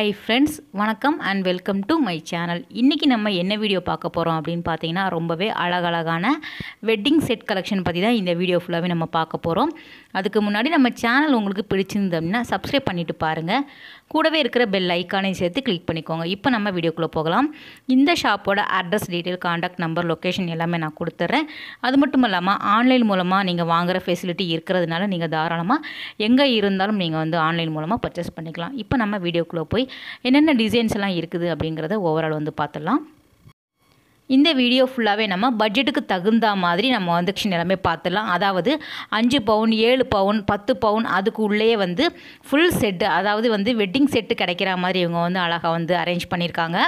hi friends வணக்கம் and welcome to my channel இன்றைக்கி நம்ம என்ன வீடியோ பார்க்க போகிறோம் அப்படின்னு பார்த்தீங்கன்னா ரொம்பவே அழகழகான வெட்டிங் செட் கலெக்ஷன் பற்றி தான் இந்த வீடியோ ஃபுல்லாகவே நம்ம பார்க்க போகிறோம் அதுக்கு முன்னாடி நம்ம சேனல் உங்களுக்கு பிடிச்சிருந்தது அப்படின்னா சப்ஸ்கிரைப் பண்ணிவிட்டு பாருங்கள் கூடவே இருக்கிற பெல் ஐக்கானையும் சேர்த்து கிளிக் பண்ணிக்கோங்க இப்போ நம்ம வீடியோக்குள்ளே போகலாம் இந்த ஷாப்போட address detail contact number location எல்லாமே நான் கொடுத்துட்றேன் அது மட்டும் இல்லாமல் ஆன்லைன் மூலமாக நீங்கள் வாங்குகிற ஃபெசிலிட்டி இருக்கிறதுனால நீங்கள் தாராளமாக எங்கே இருந்தாலும் நீங்கள் வந்து ஆன்லைன் மூலமாக பர்ச்சேஸ் பண்ணிக்கலாம் இப்போ நம்ம வீடியோக்குள்ளே போய் என்னென்ன டிசைன்ஸ் எல்லாம் இருக்குது அப்படிங்கிறத ஓவரால் வந்து பார்த்துடலாம் இந்த வீடியோ ஃபுல்லாகவே நம்ம பட்ஜெட்டுக்கு தகுந்த மாதிரி நம்ம வந்து எல்லாமே பார்த்துடலாம் அதாவது அஞ்சு பவுன் ஏழு பவுன் பத்து பவுன் அதுக்கு உள்ளே வந்து ஃபுல் செட்டு அதாவது வந்து வெட்டிங் செட்டு கிடைக்கிற மாதிரி இவங்க வந்து அழகாக வந்து அரேஞ்ச் பண்ணியிருக்காங்க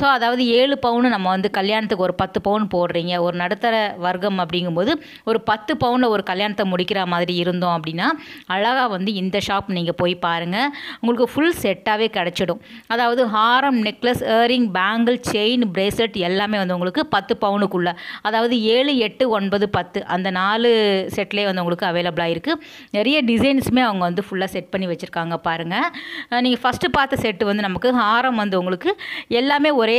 ஸோ அதாவது ஏழு பவுன் நம்ம வந்து கல்யாணத்துக்கு ஒரு பத்து பவுன் போடுறீங்க ஒரு நடுத்தர வர்க்கம் அப்படிங்கும்போது ஒரு பத்து பவுனில் ஒரு கல்யாணத்தை முடிக்கிற மாதிரி இருந்தோம் அப்படின்னா அழகாக வந்து இந்த ஷாப் நீங்கள் போய் பாருங்கள் உங்களுக்கு ஃபுல் செட்டாகவே கிடச்சிடும் அதாவது ஹாரம் necklace earring bangle chain bracelet எல்லாமே வந்து உங்களுக்கு பத்து பவுனுக்குள்ளே அதாவது ஏழு எட்டு ஒன்பது பத்து அந்த நாலு செட்லேயே வந்து உங்களுக்கு அவைலபிளாக இருக்குது நிறைய டிசைன்ஸுமே அவங்க வந்து ஃபுல்லாக செட் பண்ணி வச்சுருக்காங்க பாருங்கள் நீங்கள் ஃபஸ்ட்டு பார்த்த செட்டு வந்து நமக்கு ஹாரம் வந்து உங்களுக்கு எல்லாமே ஒரே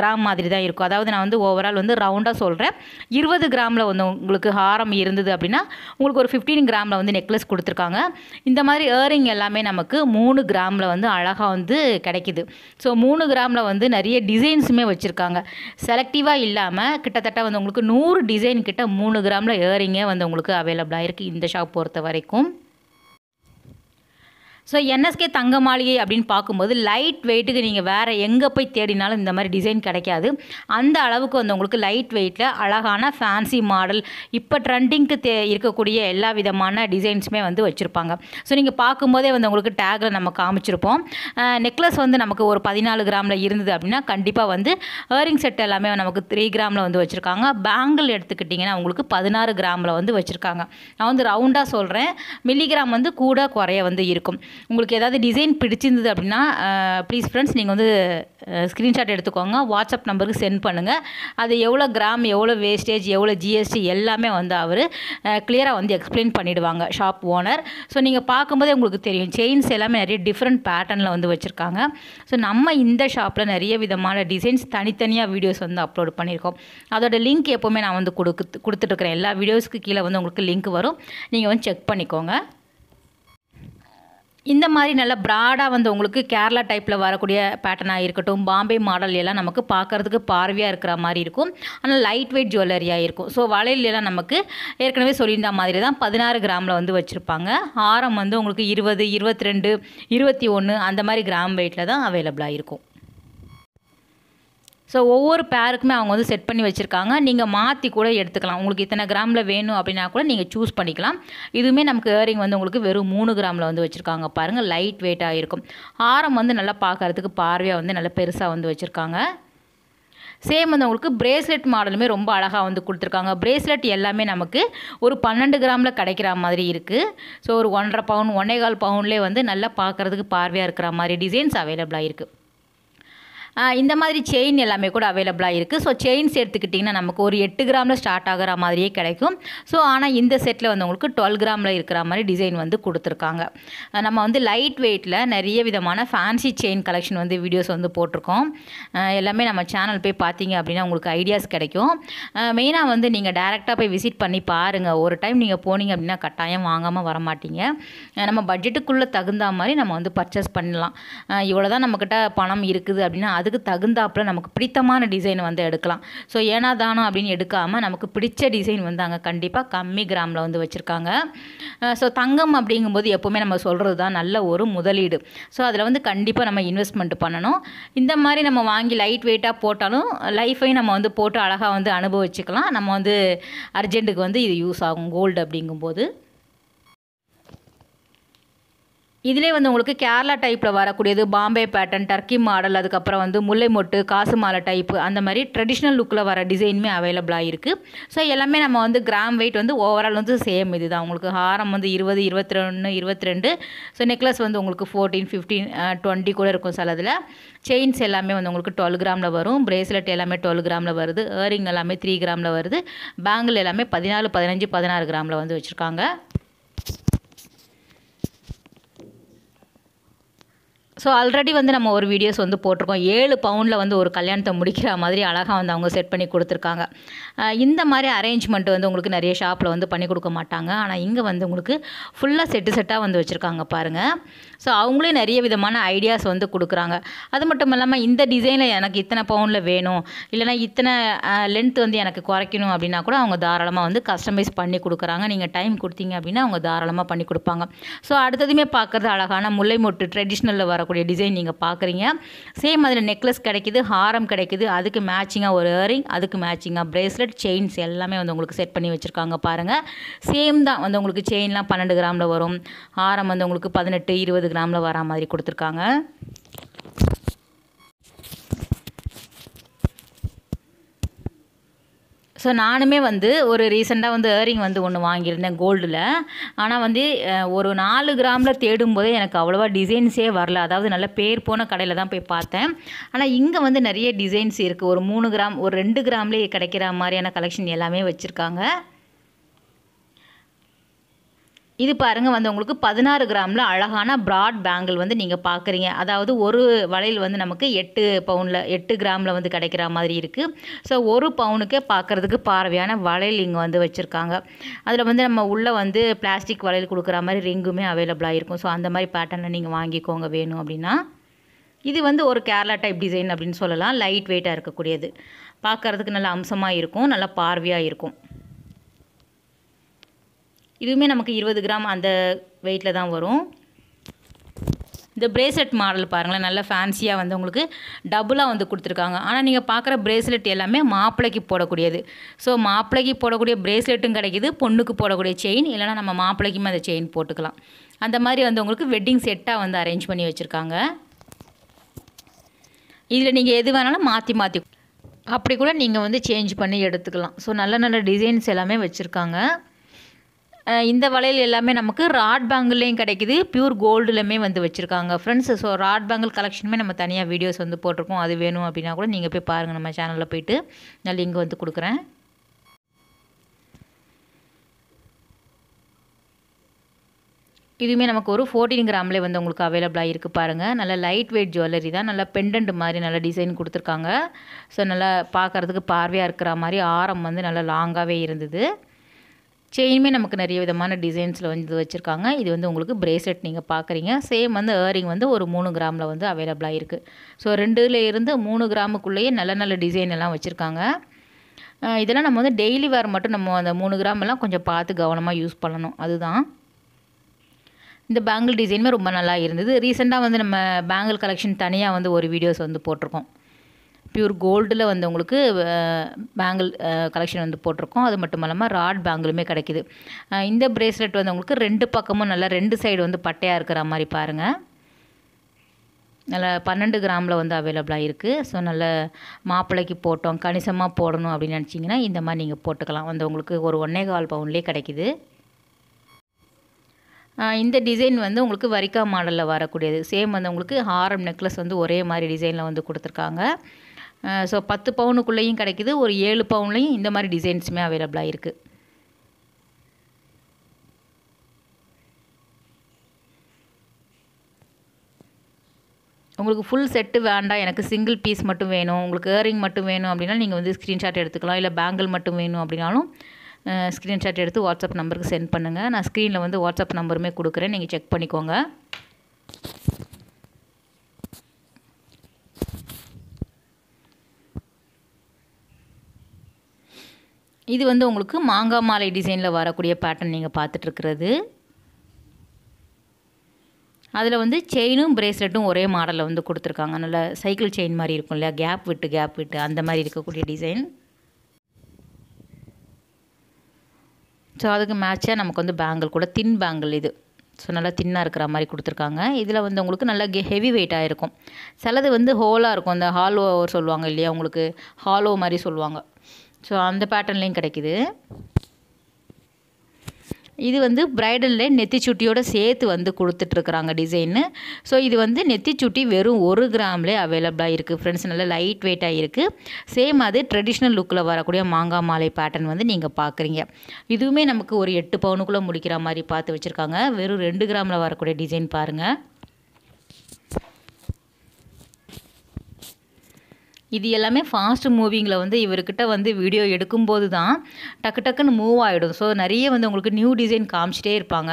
கிராம் மாதிரி தான் இருக்கும் அதாவது நான் வந்து ஓவரால் வந்து ரவுண்டாக சொல்கிறேன் இருபது கிராமில் வந்து உங்களுக்கு ஹாரம் இருந்தது அப்படின்னா உங்களுக்கு ஒரு ஃபிஃப்டீன் கிராமில் வந்து நெக்லஸ் கொடுத்துருக்காங்க இந்த மாதிரி ஏரிங் எல்லாமே நமக்கு மூணு கிராமில் வந்து அழகாக வந்து கிடைக்கிது ஸோ மூணு கிராமில் வந்து நிறைய டிசைன்ஸுமே வச்சுருக்காங்க சில செலக்டிவாக இல்லாமல் கிட்டத்தட்ட வந்து உங்களுக்கு நூறு டிசைன் கிட்ட மூணு கிராமில் இயரிங்கே வந்து உங்களுக்கு அவைலபிளாக இருக்குது இந்த ஷாப் பொறுத்த வரைக்கும் ஸோ என்எஸ்கே தங்க மாளிகை அப்படின்னு பார்க்கும்போது லைட் வெயிட்டுக்கு நீங்கள் வேறு எங்கே போய் தேடினாலும் இந்த மாதிரி டிசைன் கிடைக்காது அந்த அளவுக்கு வந்து உங்களுக்கு லைட் வெயிட்டில் அழகான ஃபேன்சி மாடல் இப்போ ட்ரெண்டிங்க்கு தே இருக்கக்கூடிய எல்லா விதமான டிசைன்ஸுமே வந்து வச்சுருப்பாங்க ஸோ நீங்கள் பார்க்கும்போதே வந்து உங்களுக்கு டேக்கில் நம்ம காமிச்சிருப்போம் நெக்லஸ் வந்து நமக்கு ஒரு பதினாலு கிராமில் இருந்தது அப்படின்னா கண்டிப்பாக வந்து ஏரிங் செட் எல்லாமே நமக்கு த்ரீ கிராமில் வந்து வச்சுருக்காங்க பேங்கிள் எடுத்துக்கிட்டிங்கன்னா உங்களுக்கு பதினாறு கிராமில் வந்து வச்சுருக்காங்க நான் வந்து ரவுண்டாக சொல்கிறேன் மில்லிகிராம் வந்து கூட குறைய வந்து இருக்கும் உங்களுக்கு ஏதாவது டிசைன் பிடிச்சிருந்தது அப்படின்னா ப்ளீஸ் ஃப்ரெண்ட்ஸ் நீங்கள் வந்து ஸ்க்ரீன்ஷாட் எடுத்துக்கோங்க வாட்ஸ்அப் நம்பருக்கு சென்ட் பண்ணுங்கள் அது எவ்வளோ கிராம் எவ்வளோ வேஸ்டேஜ் எவ்வளோ ஜிஎஸ்டி எல்லாமே வந்து அவர் கிளியராக வந்து எக்ஸ்பிளைன் பண்ணிவிடுவாங்க ஷாப் ஓனர் ஸோ நீங்கள் பார்க்கும்போதே உங்களுக்கு தெரியும் செயின்ஸ் எல்லாமே நிறைய டிஃப்ரெண்ட் பேட்டர்னில் வந்து வச்சுருக்காங்க ஸோ நம்ம இந்த ஷாப்பில் நிறைய விதமான டிசைன்ஸ் தனித்தனியாக வீடியோஸ் வந்து அப்லோட் பண்ணியிருக்கோம் அதோட லிங்க் எப்போவுமே நான் வந்து கொடுக்கு கொடுத்துட்ருக்குறேன் எல்லா வீடியோஸ்க்கு கீழே வந்து உங்களுக்கு லிங்க் வரும் நீங்கள் வந்து செக் பண்ணிக்கோங்க இந்த மாதிரி நல்லா ப்ராடாக வந்து உங்களுக்கு கேரளா டைப்பில் வரக்கூடிய பேட்டர்னாக இருக்கட்டும் பாம்பே மாடல் எல்லாம் நமக்கு பார்க்குறதுக்கு பார்வையாக இருக்கிற மாதிரி இருக்கும் ஆனால் லைட் வெயிட் ஜுவல்லரியாக இருக்கும் ஸோ எல்லாம் நமக்கு ஏற்கனவே சொல்லியிருந்த மாதிரி தான் பதினாறு கிராமில் வந்து வச்சுருப்பாங்க ஆரம் வந்து உங்களுக்கு இருபது இருபத்தி ரெண்டு இருபத்தி ஒன்று அந்த மாதிரி கிராம் வெயிட்டில் தான் அவைலபிளாக இருக்கும் ஸோ ஒவ்வொரு பேருக்குமே அவங்க வந்து செட் பண்ணி வச்சுருக்காங்க நீங்கள் மாற்றி கூட எடுத்துக்கலாம் உங்களுக்கு இத்தனை கிராமில் வேணும் அப்படின்னா கூட நீங்கள் சூஸ் பண்ணிக்கலாம் இதுவுமே நமக்கு ஏரிங் வந்து உங்களுக்கு வெறும் மூணு கிராமில் வந்து வச்சுருக்காங்க பாருங்கள் லைட் வெயிட்டாக இருக்கும் ஆரம் வந்து நல்லா பார்க்குறதுக்கு பார்வையாக வந்து நல்லா பெருசாக வந்து வச்சுருக்காங்க சேம் வந்து உங்களுக்கு பிரேஸ்லெட் மாடலுமே ரொம்ப அழகாக வந்து கொடுத்துருக்காங்க பிரேஸ்லெட் எல்லாமே நமக்கு ஒரு பன்னெண்டு கிராமில் கிடைக்கிற மாதிரி இருக்குது ஸோ ஒரு ஒன்றரை பவுன் ஒன்னேகால் பவுன்லேயே வந்து நல்லா பார்க்குறதுக்கு பார்வையாக இருக்கிற மாதிரி டிசைன்ஸ் அவைலபிளாக இருக்குது இந்த மாதிரி செயின் எல்லாமே கூட அவைலபிளாக இருக்குது ஸோ செயின்ஸ் எடுத்துக்கிட்டிங்கன்னா நமக்கு ஒரு எட்டு கிராமில் ஸ்டார்ட் ஆகிற மாதிரியே கிடைக்கும் ஸோ ஆனால் இந்த செட்டில் வந்து உங்களுக்கு டுவெல் கிராமில் இருக்கிற மாதிரி டிசைன் வந்து கொடுத்துருக்காங்க நம்ம வந்து லைட் வெயிட்டில் நிறைய விதமான ஃபேன்சி செயின் கலெக்ஷன் வந்து வீடியோஸ் வந்து போட்டிருக்கோம் எல்லாமே நம்ம சேனல் போய் பார்த்தீங்க அப்படின்னா உங்களுக்கு ஐடியாஸ் கிடைக்கும் மெயினாக வந்து நீங்கள் டேரெக்டாக போய் விசிட் பண்ணி பாருங்கள் ஒரு டைம் நீங்கள் போனீங்க அப்படின்னா கட்டாயம் வாங்காமல் வரமாட்டீங்க நம்ம பட்ஜெட்டுக்குள்ளே தகுந்த மாதிரி நம்ம வந்து பர்ச்சேஸ் பண்ணலாம் இவ்வளோ தான் நம்மக்கிட்ட பணம் இருக்குது அப்படின்னா அதுக்கு தகுந்தாப்பில் நமக்கு பிடித்தமான டிசைன் வந்து எடுக்கலாம் ஸோ ஏனா தானோ அப்படின்னு எடுக்காமல் நமக்கு பிடிச்ச டிசைன் வந்து அங்கே கண்டிப்பாக கம்மி கிராமில் வந்து வச்சுருக்காங்க ஸோ தங்கம் அப்படிங்கும்போது எப்போவுமே நம்ம சொல்கிறது தான் நல்ல ஒரு முதலீடு ஸோ அதில் வந்து கண்டிப்பாக நம்ம இன்வெஸ்ட்மெண்ட் பண்ணணும் இந்த மாதிரி நம்ம வாங்கி லைட் வெயிட்டாக போட்டாலும் லைஃபையும் நம்ம வந்து போட்டு அழகாக வந்து அனுபவிச்சுக்கலாம் நம்ம வந்து அர்ஜென்ட்டுக்கு வந்து இது யூஸ் ஆகும் கோல்டு அப்படிங்கும்போது இதிலே வந்து உங்களுக்கு கேரளா டைப்பில் வரக்கூடியது பாம்பே பேட்டர்ன் டர்க்கி மாடல் அதுக்கப்புறம் வந்து முல்லை மொட்டு காசு மாலை டைப்பு அந்த மாதிரி ட்ரெடிஷ்னல் லுக்கில் வர டிசைனுமே அவைலபிளாக இருக்குது ஸோ எல்லாமே நம்ம வந்து கிராம் வெயிட் வந்து ஓவரால் வந்து சேம் இது தான் உங்களுக்கு ஹாரம் வந்து இருபது இருபத்தி ரெண்டு இருபத்தி ரெண்டு ஸோ நெக்லஸ் வந்து உங்களுக்கு ஃபோர்டீன் ஃபிஃப்டீன் டுவெண்ட்டி கூட இருக்கும் சில அதில் செயின்ஸ் எல்லாமே வந்து உங்களுக்கு டுவெல் கிராமில் வரும் பிரேஸ்லெட் எல்லாமே டுவெல் கிராமில் வருது ஏரிங் எல்லாமே த்ரீ கிராமில் வருது பேங்கில் எல்லாமே பதினாலு பதினஞ்சு பதினாறு கிராமில் வந்து வச்சுருக்காங்க ஸோ ஆல்ரெடி வந்து நம்ம ஒரு வீடியோஸ் வந்து போட்டிருக்கோம் ஏழு பவுனில் வந்து ஒரு கல்யாணத்தை முடிக்கிற மாதிரி அழகாக வந்து அவங்க செட் பண்ணி கொடுத்துருக்காங்க இந்த மாதிரி அரேஞ்ச்மெண்ட் வந்து உங்களுக்கு நிறைய ஷாப்பில் வந்து பண்ணி கொடுக்க மாட்டாங்க ஆனால் இங்கே வந்து உங்களுக்கு ஃபுல்லாக செட்டு செட்டாக வந்து வச்சுருக்காங்க பாருங்கள் ஸோ அவங்களே நிறைய விதமான ஐடியாஸ் வந்து கொடுக்குறாங்க அது மட்டும் இல்லாமல் இந்த டிசைனில் எனக்கு இத்தனை பவுனில் வேணும் இல்லைனா இத்தனை லென்த் வந்து எனக்கு குறைக்கணும் அப்படின்னா கூட அவங்க தாராளமாக வந்து கஸ்டமைஸ் பண்ணி கொடுக்குறாங்க நீங்கள் டைம் கொடுத்தீங்க அப்படின்னா அவங்க தாராளமாக பண்ணி கொடுப்பாங்க ஸோ அடுத்ததுமே பார்க்குறது அழகான முல்லை மொட்டு ட்ரெடிஷ்னலில் வர இருக்கக்கூடிய டிசைன் நீங்கள் பார்க்குறீங்க சேம் அதில் நெக்லஸ் கிடைக்கிது ஹாரம் கிடைக்குது அதுக்கு மேட்சிங்காக ஒரு இயரிங் அதுக்கு மேட்சிங்காக ப்ரேஸ்லெட் செயின்ஸ் எல்லாமே வந்து உங்களுக்கு செட் பண்ணி வச்சுருக்காங்க பாருங்கள் சேம் தான் வந்து உங்களுக்கு செயின்லாம் பன்னெண்டு கிராமில் வரும் ஹாரம் வந்து உங்களுக்கு பதினெட்டு இருபது கிராமில் வரா மாதிரி கொடுத்துருக்காங்க ஸோ நானுமே வந்து ஒரு ரீசெண்டாக வந்து இயரிங் வந்து ஒன்று வாங்கியிருந்தேன் கோல்டில் ஆனால் வந்து ஒரு நாலு கிராமில் தேடும் போதே எனக்கு அவ்வளோவா டிசைன்ஸே வரல அதாவது நல்ல பேர் போன கடையில் தான் போய் பார்த்தேன் ஆனால் இங்கே வந்து நிறைய டிசைன்ஸ் இருக்குது ஒரு மூணு கிராம் ஒரு ரெண்டு கிராம்லேயே கிடைக்கிற மாதிரியான கலெக்ஷன் எல்லாமே வச்சுருக்காங்க இது பாருங்கள் வந்து உங்களுக்கு பதினாறு கிராமில் அழகான ப்ராட் பேங்கிள் வந்து நீங்கள் பார்க்குறீங்க அதாவது ஒரு வளையல் வந்து நமக்கு எட்டு பவுனில் எட்டு கிராமில் வந்து கிடைக்கிற மாதிரி இருக்குது ஸோ ஒரு பவுனுக்கே பார்க்குறதுக்கு பார்வையான வளையல் இங்கே வந்து வச்சுருக்காங்க அதில் வந்து நம்ம உள்ளே வந்து பிளாஸ்டிக் வளையல் கொடுக்குற மாதிரி ரிங்குமே அவைலபிளாக இருக்கும் ஸோ அந்த மாதிரி பேட்டர்னில் நீங்கள் வாங்கிக்கோங்க வேணும் அப்படின்னா இது வந்து ஒரு கேரளா டைப் டிசைன் அப்படின்னு சொல்லலாம் லைட் வெயிட்டாக இருக்கக்கூடியது பார்க்குறதுக்கு நல்ல அம்சமாக இருக்கும் நல்லா பார்வையாக இருக்கும் இதுவுமே நமக்கு இருபது கிராம் அந்த வெயிட்டில் தான் வரும் இந்த பிரேஸ்லெட் மாடல் பாருங்களேன் நல்ல ஃபேன்சியாக வந்து உங்களுக்கு டபுளாக வந்து கொடுத்துருக்காங்க ஆனால் நீங்கள் பார்க்குற பிரேஸ்லெட் எல்லாமே மாப்பிள்ளைக்கு போடக்கூடியது ஸோ மாப்பிள்ளைக்கு போடக்கூடிய பிரேஸ்லெட்டும் கிடைக்கிது பொண்ணுக்கு போடக்கூடிய செயின் இல்லைனா நம்ம மாப்பிளைக்கும் அந்த செயின் போட்டுக்கலாம் அந்த மாதிரி வந்து உங்களுக்கு வெட்டிங் செட்டாக வந்து அரேஞ்ச் பண்ணி வச்சுருக்காங்க இதில் நீங்கள் எது வேணாலும் மாற்றி மாற்றி அப்படி கூட நீங்கள் வந்து சேஞ்ச் பண்ணி எடுத்துக்கலாம் ஸோ நல்ல நல்ல டிசைன்ஸ் எல்லாமே வச்சுருக்காங்க இந்த வளையல் எல்லாமே நமக்கு ராட் பேங்கிள்லேயும் கிடைக்கிது பியூர் கோல்டுலையுமே வந்து வச்சுருக்காங்க ஃப்ரெண்ட்ஸ் ஸோ ராட் பேங்கிள் கலெக்ஷனுமே நம்ம தனியாக வீடியோஸ் வந்து போட்டிருக்கோம் அது வேணும் அப்படின்னா கூட நீங்கள் போய் பாருங்கள் நம்ம சேனலில் போயிட்டு நான் லிங்க் வந்து கொடுக்குறேன் இதுவுமே நமக்கு ஒரு ஃபோர்டீன் கிராம்லேயே வந்து உங்களுக்கு அவைலபிளாக இருக்குது பாருங்கள் நல்ல லைட் வெயிட் ஜுவல்லரி தான் நல்லா பெண்டன்ட் மாதிரி நல்ல டிசைன் கொடுத்துருக்காங்க ஸோ நல்லா பார்க்குறதுக்கு பார்வையாக இருக்கிற மாதிரி ஆரம் வந்து நல்லா லாங்காகவே இருந்தது செயினுமே நமக்கு நிறைய விதமான டிசைன்ஸில் வந்து வச்சுருக்காங்க இது வந்து உங்களுக்கு பிரேஸ்லெட் நீங்கள் பார்க்குறீங்க சேம் வந்து ஏரிங் வந்து ஒரு மூணு கிராமில் வந்து அவைலபிளாக இருக்குது ஸோ ரெண்டுல இருந்து மூணு கிராமுக்குள்ளேயே நல்ல நல்ல டிசைன் எல்லாம் வச்சுருக்காங்க இதெல்லாம் நம்ம வந்து டெய்லி வேர் மட்டும் நம்ம அந்த மூணு கிராம் எல்லாம் கொஞ்சம் பார்த்து கவனமாக யூஸ் பண்ணணும் அதுதான் இந்த பேங்கிள் டிசைனுமே ரொம்ப நல்லா இருந்தது ரீசெண்டாக வந்து நம்ம பேங்கிள் கலெக்ஷன் தனியாக வந்து ஒரு வீடியோஸ் வந்து போட்டிருக்கோம் பியூர் கோல்டில் வந்து உங்களுக்கு பேங்கிள் கலெக்ஷன் வந்து போட்டிருக்கோம் அது மட்டும் இல்லாமல் ராட் பேங்கிளுமே கிடைக்கிது இந்த பிரேஸ்லெட் வந்து உங்களுக்கு ரெண்டு பக்கமும் நல்லா ரெண்டு சைடு வந்து பட்டையாக இருக்கிற மாதிரி பாருங்கள் நல்ல பன்னெண்டு கிராமில் வந்து அவைலபிளாக இருக்குது ஸோ நல்ல மாப்பிள்ளைக்கு போட்டோம் கணிசமாக போடணும் அப்படின்னு நினச்சிங்கன்னா இந்த மாதிரி நீங்கள் போட்டுக்கலாம் வந்து உங்களுக்கு ஒரு ஒன்றே கால் பவுன்லேயே கிடைக்கிது இந்த டிசைன் வந்து உங்களுக்கு வரிக்கா மாடலில் வரக்கூடியது சேம் வந்து உங்களுக்கு ஹாரம் நெக்லஸ் வந்து ஒரே மாதிரி டிசைனில் வந்து கொடுத்துருக்காங்க ஸோ பத்து பவுனுக்குள்ளேயும் கிடைக்கிது ஒரு ஏழு பவுன்லேயும் இந்த மாதிரி டிசைன்ஸுமே அவைலபிளாக இருக்குது உங்களுக்கு ஃபுல் செட்டு வேண்டாம் எனக்கு சிங்கிள் பீஸ் மட்டும் வேணும் உங்களுக்கு இயரிங் மட்டும் வேணும் அப்படின்னா நீங்கள் வந்து ஸ்க்ரீன்ஷாட் எடுத்துக்கலாம் இல்லை பேங்கிள் மட்டும் வேணும் அப்படின்னாலும் ஸ்க்ரீன்ஷாட் எடுத்து வாட்ஸ்அப் நம்பருக்கு சென்ட் பண்ணுங்கள் நான் ஸ்க்ரீனில் வந்து வாட்ஸ்அப் நம்பருமே கொடுக்குறேன் நீங்கள் செக் பண்ணிக்கோங்க இது வந்து உங்களுக்கு மாங்காய் மாலை டிசைனில் வரக்கூடிய பேட்டர்ன் நீங்கள் பார்த்துட்ருக்கிறது அதில் வந்து செயினும் பிரேஸ்லெட்டும் ஒரே மாடலில் வந்து கொடுத்துருக்காங்க நல்ல சைக்கிள் செயின் மாதிரி இருக்கும் இல்லையா கேப் விட்டு கேப் விட்டு அந்த மாதிரி இருக்கக்கூடிய டிசைன் ஸோ அதுக்கு மேட்சாக நமக்கு வந்து பேங்கிள் கூட தின் பேங்கிள் இது ஸோ நல்லா தின்னாக இருக்கிற மாதிரி கொடுத்துருக்காங்க இதில் வந்து உங்களுக்கு நல்லா கெ ஹெவி வெயிட்டாக இருக்கும் சிலது வந்து ஹோலாக இருக்கும் அந்த ஹாலோ சொல்லுவாங்க இல்லையா உங்களுக்கு ஹாலோ மாதிரி சொல்லுவாங்க ஸோ அந்த பேட்டர்ன்லேயும் கிடைக்கிது இது வந்து ப்ரைடலில் நெத்திச்சுட்டியோட சேர்த்து வந்து கொடுத்துட்ருக்குறாங்க டிசைன்னு ஸோ இது வந்து சுட்டி வெறும் ஒரு கிராம்லே அவைலபிளாக இருக்குது ஃப்ரெண்ட்ஸ் நல்லா லைட் வெயிட்டாக இருக்குது சேம் அது ட்ரெடிஷ்னல் லுக்கில் வரக்கூடிய மாங்காய் மாலை பேட்டர்ன் வந்து நீங்கள் பார்க்குறீங்க இதுவுமே நமக்கு ஒரு எட்டு பவுனுக்குள்ளே முடிக்கிற மாதிரி பார்த்து வச்சுருக்காங்க வெறும் ரெண்டு கிராமில் வரக்கூடிய டிசைன் பாருங்கள் இது எல்லாமே ஃபாஸ்ட் மூவிங்கில் வந்து இவர்கிட்ட வந்து வீடியோ எடுக்கும்போது தான் டக்கு டக்குன்னு மூவ் ஆகிடும் ஸோ நிறைய வந்து உங்களுக்கு நியூ டிசைன் காமிச்சிட்டே இருப்பாங்க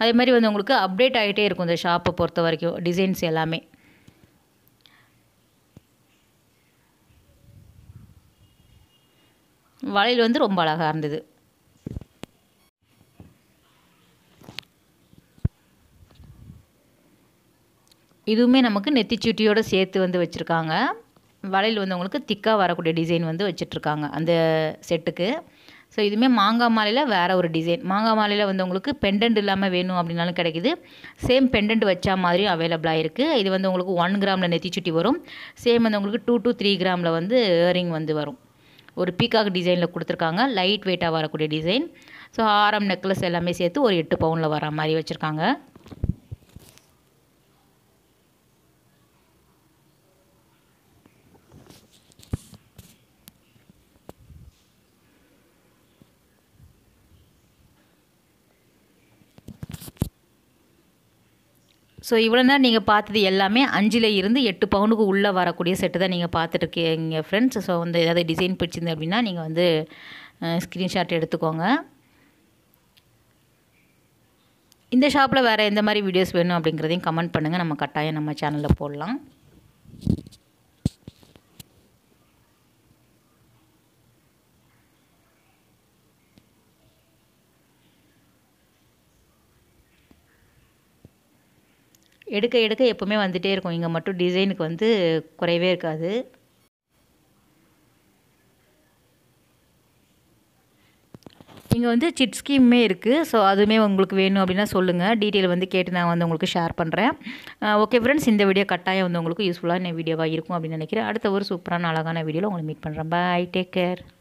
அதே மாதிரி வந்து உங்களுக்கு அப்டேட் ஆகிட்டே இருக்கும் இந்த ஷாப்பை பொறுத்த வரைக்கும் டிசைன்ஸ் எல்லாமே வளையல் வந்து ரொம்ப அழகாக இருந்தது இதுவுமே நமக்கு நெத்திச்சுட்டியோடு சேர்த்து வந்து வச்சுருக்காங்க வளையல் வந்து உங்களுக்கு திக்காக வரக்கூடிய டிசைன் வந்து வச்சிட்ருக்காங்க அந்த செட்டுக்கு ஸோ இதுவுமே மாங்காய் மாலையில் வேறு ஒரு டிசைன் மாங்காய் மாலையில் வந்து உங்களுக்கு பெண்டன்ட் இல்லாமல் வேணும் அப்படின்னாலும் கிடைக்குது சேம் பெண்டன்ட் வச்சா மாதிரியும் அவைலபிளாக இருக்குது இது வந்து உங்களுக்கு ஒன் கிராமில் நெத்தி சுட்டி வரும் சேம் வந்து உங்களுக்கு டூ டூ த்ரீ கிராமில் வந்து இயரிங் வந்து வரும் ஒரு பீக்காக் டிசைனில் கொடுத்துருக்காங்க லைட் வெயிட்டாக வரக்கூடிய டிசைன் ஸோ ஆரம் நெக்லஸ் எல்லாமே சேர்த்து ஒரு எட்டு பவுனில் வர மாதிரி வச்சுருக்காங்க ஸோ இவ்வளோ நேரம் நீங்கள் பார்த்தது எல்லாமே அஞ்சில் இருந்து எட்டு பவுனுக்கு உள்ளே வரக்கூடிய செட்டு தான் நீங்கள் இருக்கீங்க ஃப்ரெண்ட்ஸ் ஸோ வந்து ஏதாவது டிசைன் பிடிச்சிருந்து அப்படின்னா நீங்கள் வந்து ஸ்க்ரீன்ஷாட் எடுத்துக்கோங்க இந்த ஷாப்பில் வேறு எந்த மாதிரி வீடியோஸ் வேணும் அப்படிங்கிறதையும் கமெண்ட் பண்ணுங்கள் நம்ம கட்டாயம் நம்ம சேனலில் போடலாம் எடுக்க எடுக்க எப்போவுமே வந்துகிட்டே இருக்கும் இங்கே மட்டும் டிசைனுக்கு வந்து குறையவே இருக்காது இங்கே வந்து சிட் ஸ்கீமுமே இருக்குது ஸோ அதுவுமே உங்களுக்கு வேணும் அப்படின்னா சொல்லுங்கள் டீட்டெயில் வந்து கேட்டு நான் வந்து உங்களுக்கு ஷேர் பண்ணுறேன் ஓகே ஃப்ரெண்ட்ஸ் இந்த வீடியோ கட்டாயம் வந்து உங்களுக்கு யூஸ்ஃபுல்லான வீடியோவாக இருக்கும் அப்படின்னு நினைக்கிறேன் அடுத்த ஒரு சூப்பரான அழகான வீடியோவில் உங்களை மீட் பண்ணுறேன் பாய் டேக் கேர்